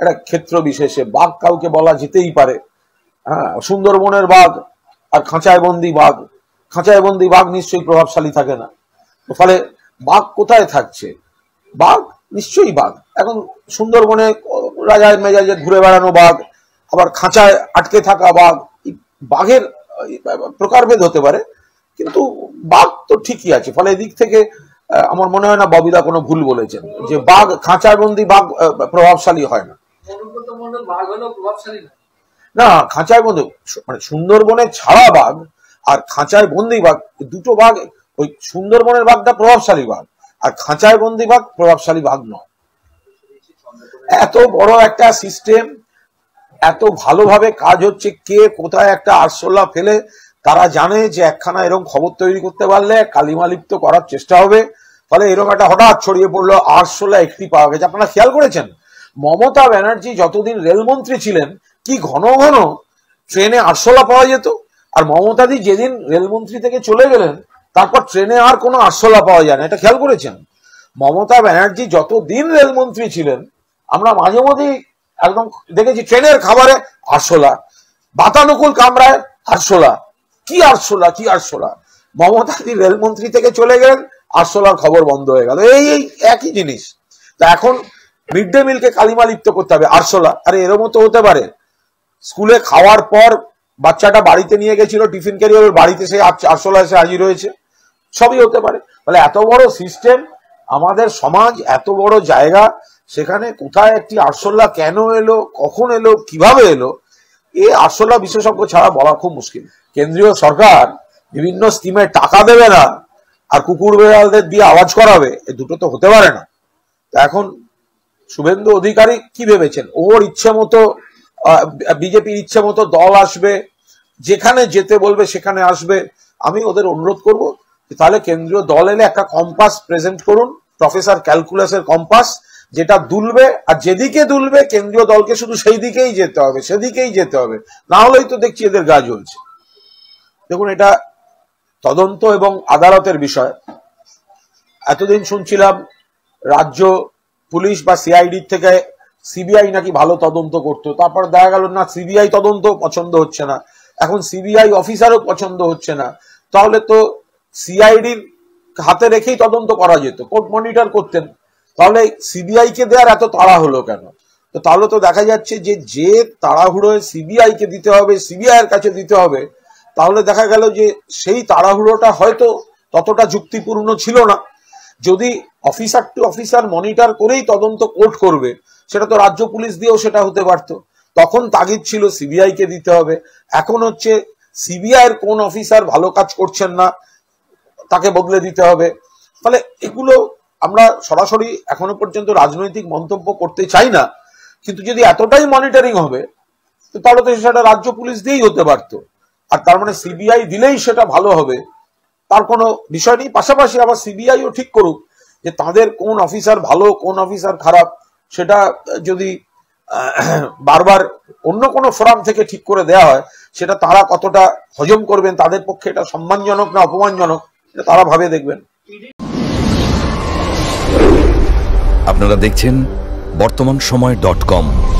একটা ক্ষেত্র বিশেষে বাঘ কাউকে বলা যেতেই পারে হ্যাঁ সুন্দরবনের বাঘ আর খাঁচায় বন্দি বাঘ খাঁচায় বন্দি বাঘ নিশ্চয়ই প্রভাবশালী থাকে না ফলে বাঘ কোথায় থাকছে বাঘ নিশ্চয়ই বাঘ এখন সুন্দরবনে রাজায় মেজাজে ঘুরে বেড়ানো বাঘ আবার খাঁচায় আটকে থাকা বাঘ বাঘের প্রকারভেদ হতে পারে কিন্তু বাঘ তো ঠিকই আছে ফলে এদিক থেকে আমার মনে হয় না ববিদা কোনো ভুল বলেছেন যে বাঘ খাঁচাবন্দি বাঘ প্রভাবশালী হয় না না খাঁচায় বন্ধু মানে সুন্দরবনে ছাড়া বাঘ আর খাঁচায় বন্দি বাঘ দুটো বাঘ ওই সুন্দরবনের বাঘটা প্রভাবশালী বাঘ আর খাঁচায় বন্দি বাঘ প্রভাবশালী বাঘ নয় এত বড় একটা সিস্টেম এত ভালোভাবে কাজ হচ্ছে কে কোথায় একটা আরশোলা ফেলে তারা জানে যে একখানা এরকম খবর তৈরি করতে পারলে কালিমালিপ্ত করার চেষ্টা হবে ফলে এরকম একটা হঠাৎ ছড়িয়ে পড়লো আরশোলা একটি পাওয়া গেছে আপনারা খেয়াল করেছেন মমতা ব্যানার্জি যতদিন রেলমন্ত্রী ছিলেন কি ঘন ঘন ট্রেনে আরশোলা পাওয়া যেত আর মমতাদি যেদিন রেলমন্ত্রী থেকে চলে গেলেন তারপর ট্রেনে আর কোনো আরশোলা পাওয়া যায় না এটা খেয়াল করেছেন মমতা ব্যানার্জি যতদিন রেলমন্ত্রী ছিলেন আমরা মাঝে মধ্যেই একদম দেখেছি ট্রেনের খাবারে আরশোলা বাতানুকুল কামরায় আরশোলা কি আরশোলা কি আরশোলা মমতাদি রেলমন্ত্রী থেকে চলে গেলেন আরশোলার খবর বন্ধ হয়ে গেল এই এই একই জিনিস তা এখন মিড ডে মিলকে কালিমা লিপ্ত করতে হবে আরশোলা আরে এরমও তো হতে পারে স্কুলে খাওয়ার পর বাচ্চাটা বাড়িতে নিয়ে গেছিল টিফিন ক্যারিয়ার বাড়িতে সেই আরশোলা এসে হাজির হয়েছে সবই হতে পারে তাহলে এত বড় সিস্টেম আমাদের সমাজ এত বড় জায়গা সেখানে কোথায় একটি আরশোলা কেন এলো কখন এলো কিভাবে এলো এ আরশোলা বিশেষজ্ঞ ছাড়া বলা খুব মুশকিল কেন্দ্রীয় সরকার বিভিন্ন স্কিমে টাকা দেবে না আর কুকুর বেড়ালদের দিয়ে আওয়াজ করাবে এ দুটো তো হতে পারে না তা এখন শুভেন্দু অধিকারী কি ভেবেছেন ওর ইচ্ছে মতো বিজেপির ইচ্ছে মতো দল আসবে যেখানে যেতে বলবে সেখানে আসবে আমি ওদের অনুরোধ করব তাহলে কেন্দ্রীয় দল এলে একটা কম্পাস প্রেজেন্ট করুন প্রফেসর ক্যালকুলাসের কম্পাস যেটা দুলবে আর যেদিকে দুলবে কেন্দ্রীয় দলকে শুধু সেই দিকেই যেতে হবে সেদিকেই যেতে হবে না হলেই তো দেখছি এদের গা জ্বলছে দেখুন এটা তদন্ত এবং আদালতের বিষয় এতদিন শুনছিলাম রাজ্য পুলিশ বা সিআইডির থেকে সিবিআই নাকি ভালো তদন্ত করতো তারপর দেখা গেল না সিবিআই তদন্ত পছন্দ হচ্ছে না এখন সিবিআই অফিসারও পছন্দ হচ্ছে না তাহলে তো সিআইডির হাতে রেখেই তদন্ত করা যেত কোর্ট মনিটর করতেন তাহলে সিবিআই কে দেওয়ার এত তাড়া হলো কেন তো তাহলে তো দেখা যাচ্ছে যে যে তাড়াহুড়োয় সিবিআই কে দিতে হবে সিবিআই এর কাছে দিতে হবে তাহলে দেখা গেল যে সেই তাড়াহুড়োটা হয়তো ততটা যুক্তিপূর্ণ ছিল না যদি অফিসার টু অফিসার মনিটর করেই তদন্ত কোর্ট করবে সেটা তো রাজ্য পুলিশ দিয়েও সেটা হতে পারতো তখন তাগিদ ছিল সিবিআই কে দিতে হবে এখন হচ্ছে সিবিআই এর কোন অফিসার ভালো কাজ করছেন না তাকে বদলে দিতে হবে ফলে এগুলো আমরা সরাসরি এখনো পর্যন্ত রাজনৈতিক মন্তব্য করতে চাই না কিন্তু যদি এতটাই মনিটরিং হবে তো তাহলে তো সেটা রাজ্য পুলিশ দিয়েই হতে পারতো আর তার মানে সিবিআই দিলেই সেটা ভালো হবে তার কোনো বিষয় নেই পাশাপাশি আবার সিবিআইও ঠিক করুক যে তাদের কোন অফিসার ভালো কোন অফিসার খারাপ সেটা যদি বারবার অন্য কোনো ফোরাম থেকে ঠিক করে দেয়া হয় সেটা তারা কতটা হজম করবেন তাদের পক্ষে এটা সম্মানজনক না অপমানজনক এটা তারা ভাবে দেখবেন আপনারা দেখছেন বর্তমান সময় ডট কম